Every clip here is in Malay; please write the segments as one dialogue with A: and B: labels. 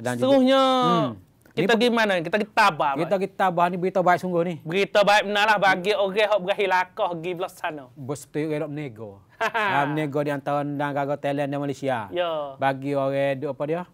A: Dan Seruhnya
B: juga, hmm. kita pergi hmm. mana? Kita pergi Tabah. Kita pergi Tabah ni berita baik sungguh ni. Berita baik benarlah bagi orang yang berakhir lakuh pergi belah sana.
A: Bersetuju orang yang menegur. Menegur di antara negara Thailand dan Malaysia. Ya. Bagi orang apa dia?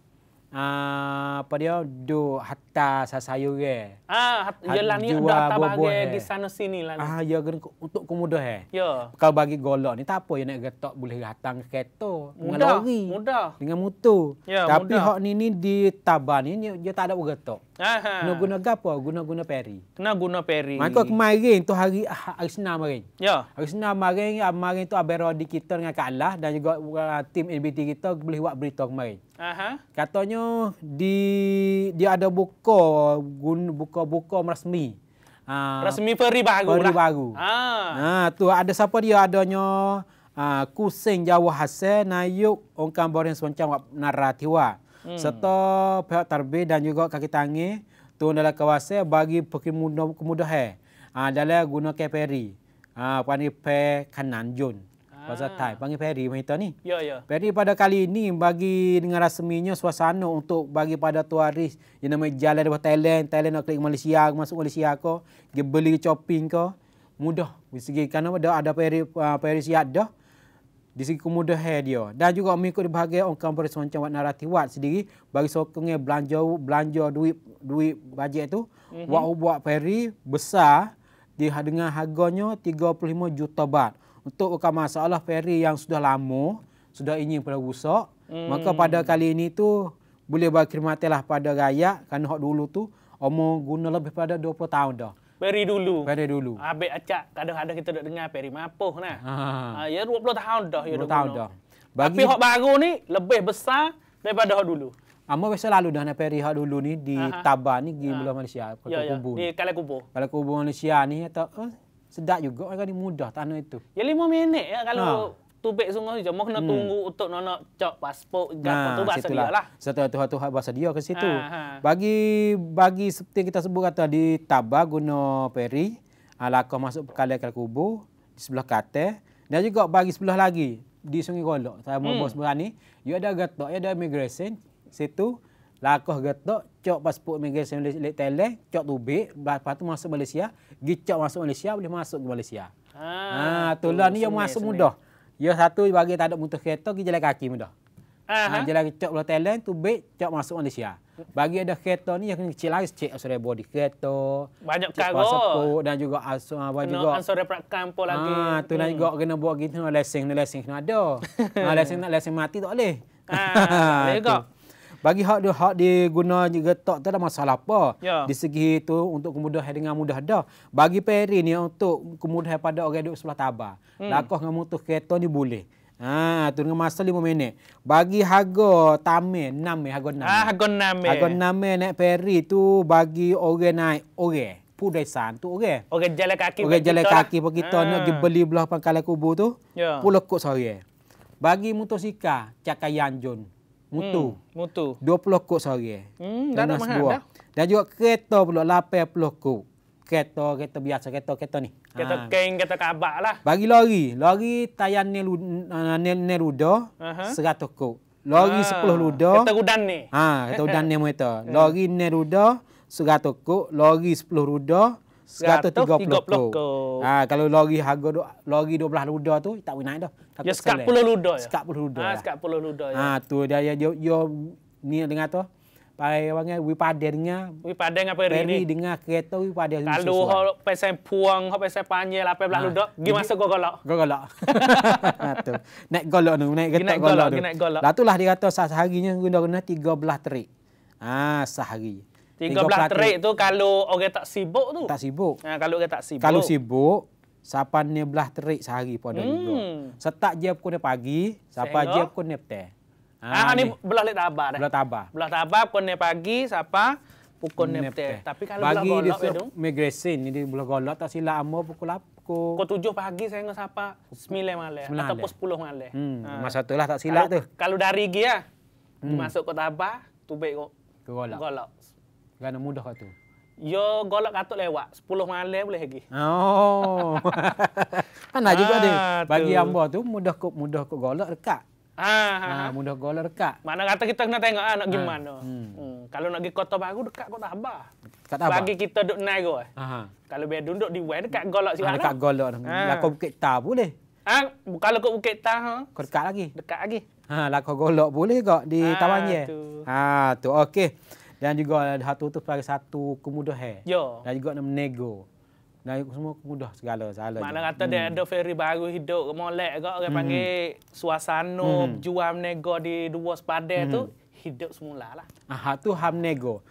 A: Ah, apa dia do hatta sa sayur ke
B: ah hat, jalan ni ada tabang ke di sana sini lah ah
A: ya untuk kemudah eh ya kalau bagi golok ni tak apa yang nak getok boleh datang ke
B: kereta dengan lori mudah
A: dengan motor ya, tapi mudah. hak ni ni di tabah ni dia tak ada getok
B: Aha. Guna
A: guna apa? Guna guna peri. Kena guna peri. Maka kemarin tu hari ah, hari Senin kemarin. Ya. Hari Senin kemarin ah, kemarin tu Abero rodi kita dengan kalah dan juga uh, tim NBT kita boleh buat berita kemarin. Aha. Katanya di dia ada buka buka-buka rasmi. Ha, rasmi peri baru. Peri lah. baru. Ha. ha. tu ada siapa dia adanya ha, Kuseng Jawa Hasan Nayuk Ongkang Boring Soncang Naratiwa. Hmm. Serta pihak terbit dan juga kaki tangi tu adalah kawasan bagi pemuda kemudahan. Ha, dalam guna peri. Ha, panggil pe kanan jun hmm. pasal Thai. Ah. Panggil Perry Mahita ni. Ya, ya. Perry pada kali ini bagi dengan rasminya suasana untuk bagi pada turis yang nama jalan dari Thailand, Thailand nak klik Malaysia, masuk Malaysia ke, dia beli shopping ke, mudah. Di segi kerana ada, ada Perry, uh, Perry siap dah, di segi kemudahan dia. Dan juga mengikut di bahagian orang kampung semacam Wat Naratiwat sendiri, bagi sokongnya belanja belanja duit duit bajet tu, mm-hmm. buat-buat Perry besar, ha- dengan harganya 35 juta baht untuk bukan masalah ferry yang sudah lama, sudah ingin pula rusak, hmm. maka pada kali ini tu boleh berkhidmatilah pada rakyat kerana hak dulu tu umur guna lebih pada 20 tahun dah. Peri dulu. Peri dulu.
B: Habis acak kadang-kadang kita dah dengar peri mapuh nah. Ha. Ha, ha. Ah, ya 20 tahun dah ya 20 tahun dah.
A: Bagi... Tapi hak baru ni lebih besar daripada hak dulu. Amo ah, biasa lalu dah nak peri hak dulu ni di Aha. Ha, Tabah ni di ha. Malaysia, ya, ya. Kubu. Ni. Di Kalai Kubu. Malaysia ni atau eh, sedap juga kan mudah tanah itu.
B: Ya 5 minit ya kalau ha. tubek sungai je. Mau kena hmm. tunggu untuk nak nak cop pasport gapo ha, tu bahasa dia lah.
A: Satu satu satu bahasa dia ke situ. Ha, ha. Bagi bagi seperti kita sebut kata di Tabah guna peri alakah ha, masuk pekala ke kubur di sebelah kate dan juga bagi sebelah lagi di Sungai Golok. Saya hmm. bos berani. Dia ada gato, dia ada migration situ lakoh geto cok pasport migrasi lek tele cok tubik lepas tu masuk Malaysia gi cok masuk Malaysia boleh masuk ke Malaysia ha ah, tu lah ni yang masuk sumi. mudah Ya satu bagi tak ada motor kereta pergi jalan kaki mudah. Ha uh-huh. jalan kecok belah Thailand tu cok masuk Malaysia. Bagi ada kereta ni yang kecil lagi cek sore body kereta. Banyak cargo. Pasport dan juga asu apa ah, juga. Nak sore
B: perak kampung lagi. Ha tu lah hmm. nak juga
A: kena buat gitu lesen lesen kena ada. ha ah, lesen mati tak boleh. Ha boleh juga bagi hak dia hak dia guna juga tak ada masalah apa yeah. di segi itu untuk kemudahan dengan mudah dah bagi peri ni untuk kemudahan pada orang duduk sebelah tabar hmm. lakoh dengan motor kereta ni boleh Ha, tu dengan masa lima minit. Bagi harga tamir, enam eh, harga enam. Ah, harga enam eh. Harga enam eh, peri tu bagi orang naik, orang. Pudaisan santu orang. Okay.
B: Orang jalan kaki. Orang jalan lah. kaki pergi tu, nak pergi ah. beli
A: belah pangkalan kubur tu. Ya. Yeah. Pulau kot sehari. Bagi motosika, cakai yanjun. Mutu. Hmm, mutu. 20 kok sehari. Eh.
B: Hmm, dah mahal dah.
A: Dan juga kereta pula 80 kok. Kereta, kereta biasa, kereta, kereta ni. Kereta ha.
B: keng, kereta kabak lah.
A: Bagi lori. Lori tayan ni luda, ni, ni luda uh -huh. 100 kok. Lori ha. 10 luda. Kereta udan ni. Ha, kereta udan ni mereka. Hmm. Lori ni luda 100 kok. Lori 10 luda 130 lokok. Ha kalau lori harga lori 12 luda tu tak boleh naik dah. Takut ya eh. sekat 10 luda ya. Sekat 10 luda. Ha lah.
B: sekat 10 luda ya. Ha
A: tu dia ya yo, yo ni dengar tu. Pai wang wi padernya. Wi padeng apa hari ni? dengar kereta wi padeng. Kalau ho
B: pesan puang, ho pesan panjang, lah pai belah ha. luda. Gi masuk gogolok.
A: Gogolok. ha tu. Naik golok tu, naik kereta golok tu. Naik golok. Lah tu lah dia kata sehari-harinya guna-guna 13 terik. Ha sehari. Tiga belah terik
B: tu kalau orang tak sibuk tu. Tak sibuk. Ha, kalau orang tak sibuk. Kalau
A: sibuk, sapan ni belah terik sehari pun ada hmm. juga. Setak je pukul ah, ah, ni pagi, sapa je pukul ni petai. Ha, ha, ni, ni.
B: belah lek dah. Belah tabar. Belah tabar pukul ni pagi, sapa pukul ni petai. Tapi kalau pagi belah golok itu.
A: Migresin ni dia belah golok tak silap amur pukul apa. Kau Pukul
B: tujuh pagi saya dengan sapa sembilan malam. Atau pukul sepuluh malam. Hmm. Ha. Ah.
A: Masa tu lah tak silap kalau, tu.
B: Kalau dari gila, hmm. masuk kota apa, tu baik kok.
A: Golok. Golok. Kerana mudah kat
B: Yo golok katuk lewat 10 malam boleh lagi.
A: Oh.
B: kan nak juga dia. Ah, Bagi hamba
A: tu mudah kok mudah kok golok dekat. Ah ah, ah, ah, mudah golok dekat.
B: Mana kata kita kena tengok ah, nak ah. gimana. Hmm. hmm. Kalau nak pergi kota baru dekat kota Habah. Dekat Habah. Bagi kita duduk naik go. Ah. Kalau biar duduk di wen dekat golok sih. Ah, dekat
A: golok. Ah. Lakau bukit ta boleh.
B: Ah, kalau kau bukit ta ha. Kau dekat lagi. Dekat lagi.
A: Ha, lakau golok boleh kok di ah, Tawangye. Ha, tu okey. Dan juga ada satu tu pada satu kemudahan. Ya. Dan juga nak menego. Dan semua kemudah segala segala. Mana kata hmm. dia ada
B: ferry baru hidup ke molek ke orang hmm. panggil suasana hmm. jual menego di dua sepadan hmm. tu hidup semula lah.
A: Ah, tu ham nego.